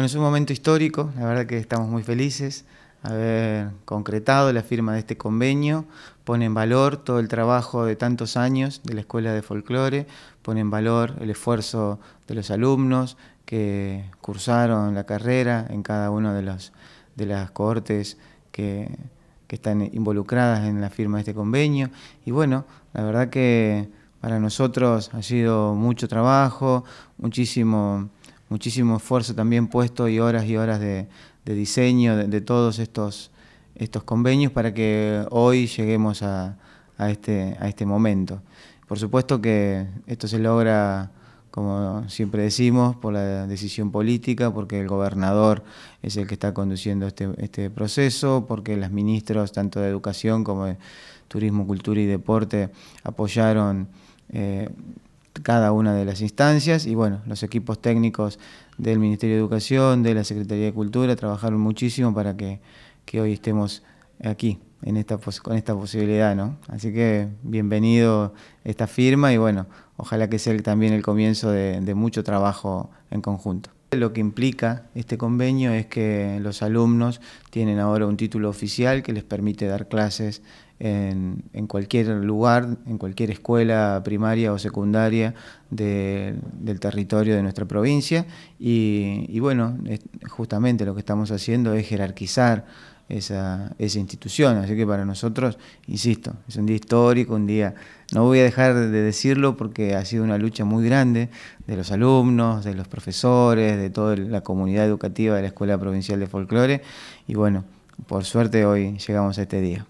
Bueno, es un momento histórico, la verdad que estamos muy felices haber concretado la firma de este convenio, pone en valor todo el trabajo de tantos años de la Escuela de Folclore, pone en valor el esfuerzo de los alumnos que cursaron la carrera en cada una de, de las cohortes que, que están involucradas en la firma de este convenio. Y bueno, la verdad que para nosotros ha sido mucho trabajo, muchísimo muchísimo esfuerzo también puesto y horas y horas de, diseño de, todos estos, estos convenios para que hoy lleguemos a, este, a este momento. Por supuesto que esto se logra, como siempre decimos, por la decisión política, porque el gobernador es el que está conduciendo este, este proceso, porque los ministros tanto de Educación como de Turismo, Cultura y Deporte apoyaron eh, cada una de las instancias y bueno, los equipos técnicos del Ministerio de Educación, de la Secretaría de Cultura, trabajaron muchísimo para que, hoy estemos aquí en esta, con esta posibilidad, ¿no? Así que bienvenido esta firma y bueno, ojalá que sea también el comienzo de mucho trabajo en conjunto. Lo que implica este convenio es que los alumnos tienen ahora un título oficial que les permite dar clases en, cualquier lugar, en cualquier escuela primaria o secundaria del territorio de nuestra provincia. y bueno, justamente lo que estamos haciendo es jerarquizar esa, esa institución. Así que para nosotros, insisto, es un día histórico, un día, no voy a dejar de decirlo porque ha sido una lucha muy grande de los alumnos, de los profesores, de toda la comunidad educativa de la Escuela Provincial de Folclore. Y bueno, por suerte hoy llegamos a este día.